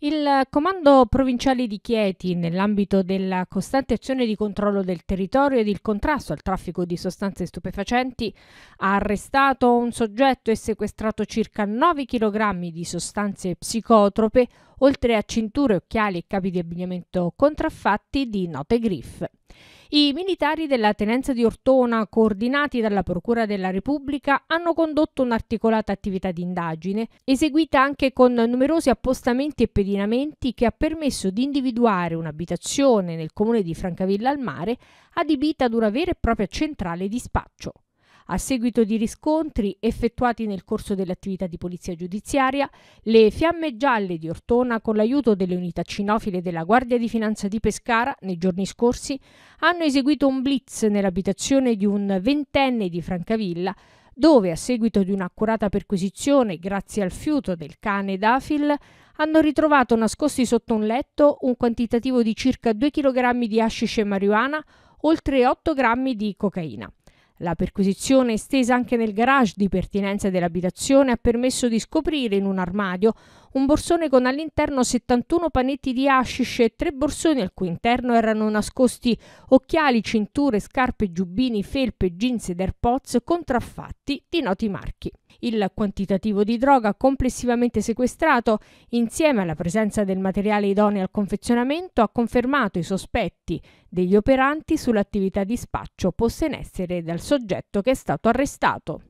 Il Comando Provinciale di Chieti, nell'ambito della costante azione di controllo del territorio ed il contrasto al traffico di sostanze stupefacenti, ha arrestato un soggetto e sequestrato circa 9 kg di sostanze psicotrope, oltre a cinture, occhiali e capi di abbigliamento contraffatti di note griff. I militari della tenenza di Ortona, coordinati dalla Procura della Repubblica, hanno condotto un'articolata attività di indagine, eseguita anche con numerosi appostamenti e pedinamenti che ha permesso di individuare un'abitazione nel comune di Francavilla al Mare adibita ad una vera e propria centrale di spaccio. A seguito di riscontri effettuati nel corso dell'attività di polizia giudiziaria, le fiamme gialle di Ortona, con l'aiuto delle unità cinofile della Guardia di Finanza di Pescara, nei giorni scorsi, hanno eseguito un blitz nell'abitazione di un ventenne di Francavilla, dove, a seguito di un'accurata perquisizione grazie al fiuto del cane Dafil, hanno ritrovato nascosti sotto un letto un quantitativo di circa 2 kg di hashish e marijuana, oltre 8 grammi di cocaina. La perquisizione estesa anche nel garage di pertinenza dell'abitazione ha permesso di scoprire in un armadio un borsone con all'interno 71 panetti di hashish e tre borsoni al cui interno erano nascosti occhiali, cinture, scarpe, giubbini, felpe, jeans ed airpods contraffatti di noti marchi. Il quantitativo di droga complessivamente sequestrato, insieme alla presenza del materiale idoneo al confezionamento, ha confermato i sospetti degli operanti sull'attività di spaccio posta in essere dal soggetto che è stato arrestato.